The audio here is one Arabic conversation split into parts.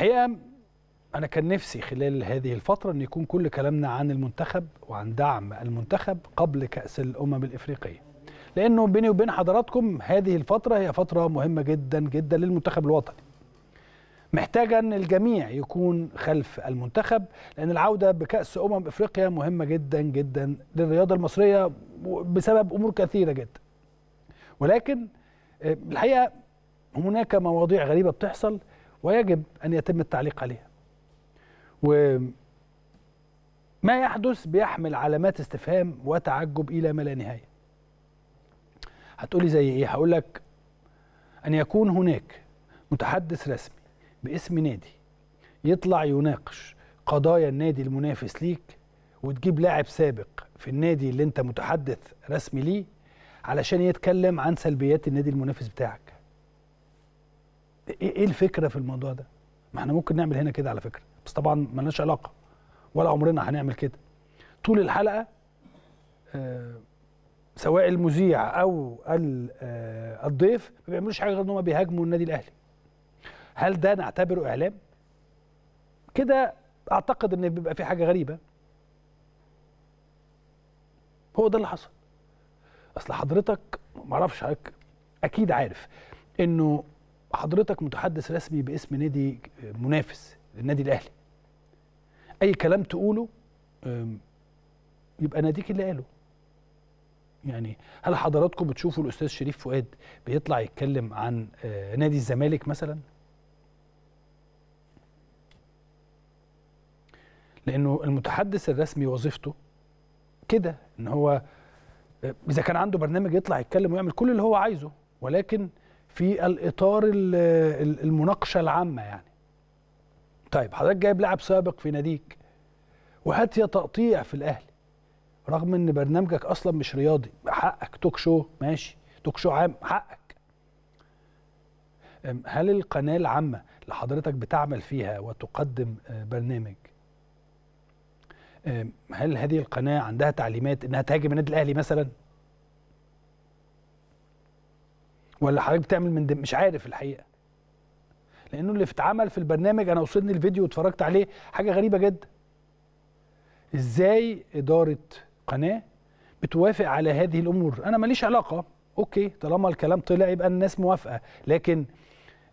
الحقيقه انا كان نفسي خلال هذه الفتره ان يكون كل كلامنا عن المنتخب وعن دعم المنتخب قبل كاس الامم الافريقيه لانه بيني وبين حضراتكم هذه الفتره هي فتره مهمه جدا جدا للمنتخب الوطني محتاجه ان الجميع يكون خلف المنتخب لان العوده بكاس امم افريقيا مهمه جدا جدا للرياضه المصريه بسبب امور كثيره جدا ولكن آه، الحقيقه هناك مواضيع غريبه بتحصل ويجب أن يتم التعليق عليها وما يحدث بيحمل علامات استفهام وتعجب إلى ما لا نهاية هتقولي زي إيه؟ هقولك أن يكون هناك متحدث رسمي باسم نادي يطلع يناقش قضايا النادي المنافس ليك وتجيب لاعب سابق في النادي اللي انت متحدث رسمي ليه علشان يتكلم عن سلبيات النادي المنافس بتاعك إيه-, ايه الفكره في الموضوع ده؟ ما احنا ممكن نعمل هنا كده على فكره بس طبعا مالناش علاقه ولا عمرنا هنعمل كده طول الحلقه آه سواء المذيع او آه الضيف ما بيعملوش حاجه غير ان هم بيهاجموا النادي الاهلي هل ده نعتبره اعلام كده اعتقد ان بيبقى في حاجه غريبه هو ده اللي حصل اصل حضرتك معرفش حضرتك اكيد عارف انه حضرتك متحدث رسمي باسم نادي منافس للنادي الاهلي اي كلام تقوله يبقى ناديك اللي قاله يعني هل حضراتكم بتشوفوا الاستاذ شريف فؤاد بيطلع يتكلم عن آه، نادي الزمالك مثلا لانه المتحدث الرسمي وظيفته كده ان هو آه، اذا كان عنده برنامج يطلع يتكلم ويعمل كل اللي هو عايزه ولكن في الاطار المناقشه العامه يعني طيب حضرتك جايب لاعب سابق في ناديك وهات يا تقطيع في الاهلي رغم ان برنامجك اصلا مش رياضي حقك توك شو ماشي توك شو عام حقك هل القناه العامه اللي حضرتك بتعمل فيها وتقدم آه، برنامج هل هذه القناه عندها تعليمات انها تهاجم النادي الاهلي مثلا ولا حضرتك بتعمل من دم مش عارف الحقيقه لانه اللي اتعمل في البرنامج انا وصلني الفيديو واتفرجت عليه حاجه غريبه جدا ازاي اداره قناه بتوافق على هذه الامور انا ماليش علاقه اوكي طالما الكلام طلع يبقى الناس موافقه لكن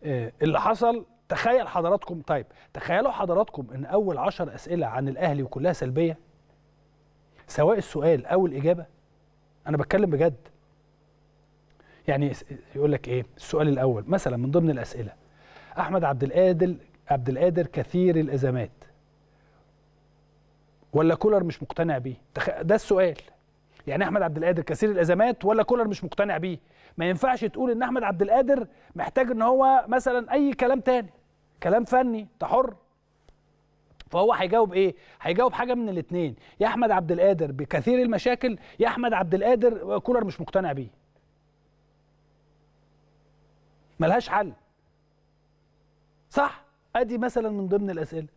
آه اللي حصل تخيل حضراتكم طيب تخيلوا حضراتكم ان اول عشر اسئله عن الاهلي وكلها سلبيه سواء السؤال او الاجابه انا بتكلم بجد يعني يقول لك ايه السؤال الاول مثلا من ضمن الاسئله احمد عبد القادر عبد القادر كثير الازمات ولا كولر مش مقتنع بيه ده السؤال يعني احمد عبد القادر كثير الازمات ولا كولر مش مقتنع بيه ما ينفعش تقول ان احمد عبد القادر محتاج ان هو مثلا اي كلام تاني كلام فني تحر فهو هيجاوب ايه هيجاوب حاجه من الاثنين يا احمد عبد القادر بكثير المشاكل يا احمد عبد القادر كولر مش مقتنع بيه ملهاش حل صح ادي مثلا من ضمن الاسئله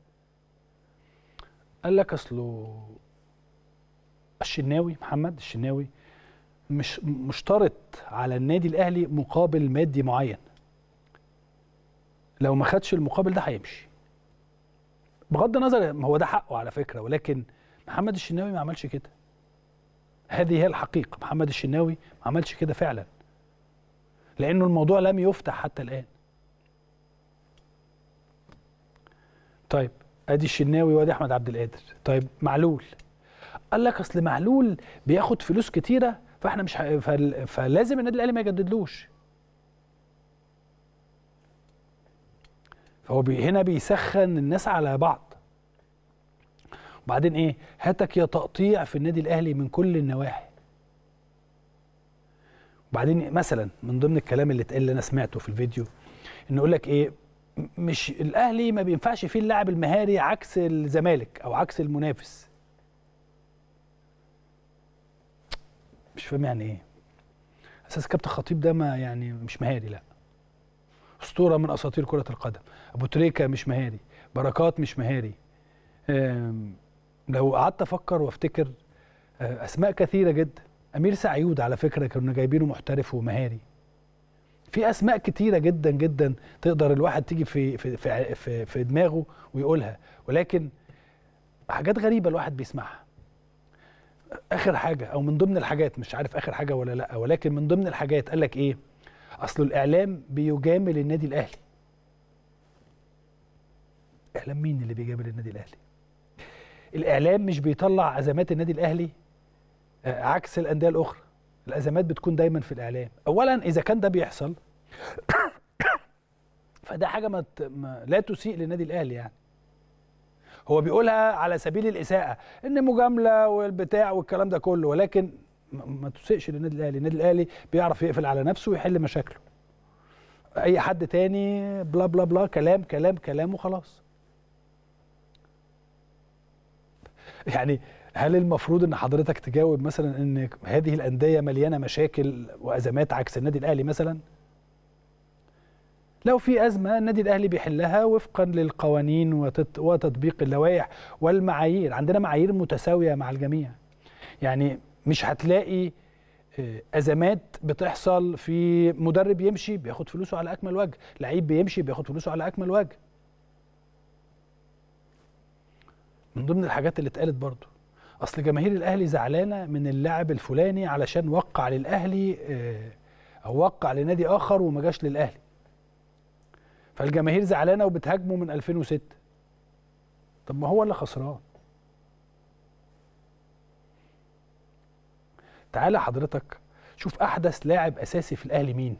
قال لك اصله الشناوي محمد الشناوي مش مشترط على النادي الاهلي مقابل مادي معين لو ما خدش المقابل ده هيمشي بغض النظر هو ده حقه على فكره ولكن محمد الشناوي ما عملش كده هذه هي الحقيقه محمد الشناوي ما عملش كده فعلا لأنه الموضوع لم يفتح حتى الآن طيب ادي الشناوي وادي احمد عبد القادر طيب معلول قال لك اصل معلول بياخد فلوس كتيره فاحنا مش فل... فلازم النادي الاهلي ما يجددلوش فهو بي هنا بيسخن الناس على بعض وبعدين ايه هاتك يا تقطيع في النادي الاهلي من كل النواحي وبعدين مثلا من ضمن الكلام اللي اتقال اللي انا سمعته في الفيديو انه يقول لك ايه مش الاهلي ما بينفعش فيه اللاعب المهاري عكس الزمالك او عكس المنافس مش فاهم يعني ايه اساس كابتن خطيب ده ما يعني مش مهاري لا اسطوره من اساطير كره القدم ابو تريكه مش مهاري بركات مش مهاري لو قعدت افكر وافتكر آه، اسماء كثيره جدا امير سعيود على فكره كنا جايبينه محترف ومهاري في اسماء كتيره جدا جدا تقدر الواحد تيجي في في في في, دماغه ويقولها ولكن حاجات غريبه الواحد بيسمعها اخر حاجه او من ضمن الحاجات مش عارف اخر حاجه ولا لا ولكن من ضمن الحاجات قال لك ايه اصل الاعلام بيجامل النادي الاهلي اعلام مين اللي بيجامل النادي الاهلي الاعلام مش بيطلع ازمات النادي الاهلي آه، عكس الانديه الاخرى الازمات بتكون دايما في الاعلام اولا اذا كان ده بيحصل فده حاجه ما لا تسيء للنادي الاهلي يعني هو بيقولها على سبيل الاساءه ان مجامله والبتاع والكلام ده كله ولكن ما تسيئش للنادي الاهلي النادي الاهلي بيعرف يقفل على نفسه ويحل مشاكله اي حد تاني بلا بلا بلا كلام كلام كلام وخلاص يعني هل المفروض ان حضرتك تجاوب مثلا ان هذه الانديه مليانه مشاكل وازمات عكس النادي الاهلي مثلا لو في أزمة النادي الأهلي بيحلها وفقا للقوانين وتطبيق اللوائح والمعايير عندنا معايير متساوية مع الجميع يعني مش هتلاقي آه، أزمات بتحصل في مدرب يمشي بياخد فلوسه على أكمل وجه لعيب بيمشي بياخد فلوسه على أكمل وجه من ضمن الحاجات اللي اتقالت برضو اصل جماهير الاهلي زعلانه من اللاعب الفلاني علشان وقع للاهلي آه، او وقع لنادي اخر وما جاش للاهلي فالجماهير زعلانه وبتهاجمه من 2006 طب ما هو اللي خسران تعالى حضرتك شوف احدث لاعب اساسي في الاهلي مين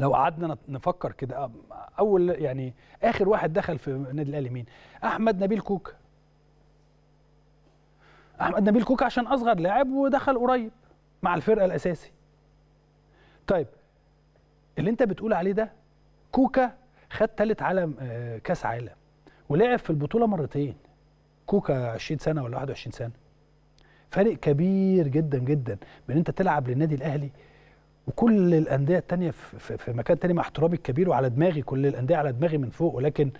لو قعدنا نفكر كده اول يعني اخر واحد دخل في النادي الاهلي مين احمد نبيل كوكا احمد نبيل كوكا عشان اصغر لاعب ودخل قريب مع الفرقه الاساسي طيب اللي انت بتقول عليه ده كوكا خد ثالث عالم آه، كاس عالم ولعب في البطوله مرتين كوكا 20 سنه ولا 21 سنه فارق كبير جدا جدا بان انت تلعب للنادي الاهلي وكل الانديه الثانيه في مكان تاني مع احترامي الكبير وعلى دماغي كل الانديه على دماغي من فوق ولكن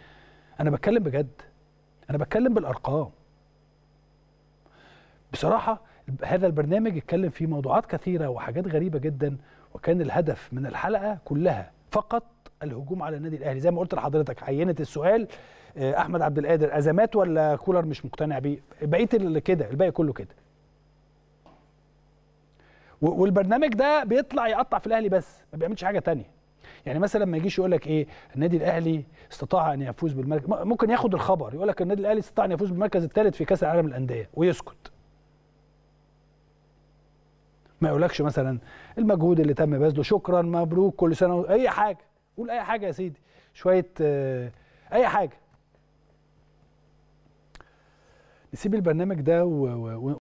انا بتكلم بجد انا بتكلم بالارقام بصراحه هذا البرنامج اتكلم فيه موضوعات كثيره وحاجات غريبه جدا وكان الهدف من الحلقه كلها فقط الهجوم على النادي الاهلي زي ما قلت لحضرتك عينه السؤال آه، احمد عبد القادر ازمات ولا كولر مش مقتنع بيه بقيه كده الباقي كله كده والبرنامج ده بيطلع يقطع في الاهلي بس ما بيعملش حاجه تانية يعني مثلا ما يجيش يقول لك ايه النادي الاهلي استطاع ان يفوز بالمركز ممكن ياخد الخبر يقول لك النادي الاهلي استطاع ان يفوز بالمركز الثالث في كاس العالم للانديه ويسكت ما يقولكش مثلا المجهود اللي تم بذله شكرا مبروك كل سنه اي حاجه قول اي حاجه يا سيدي شويه آه، اي حاجه نسيب البرنامج ده و...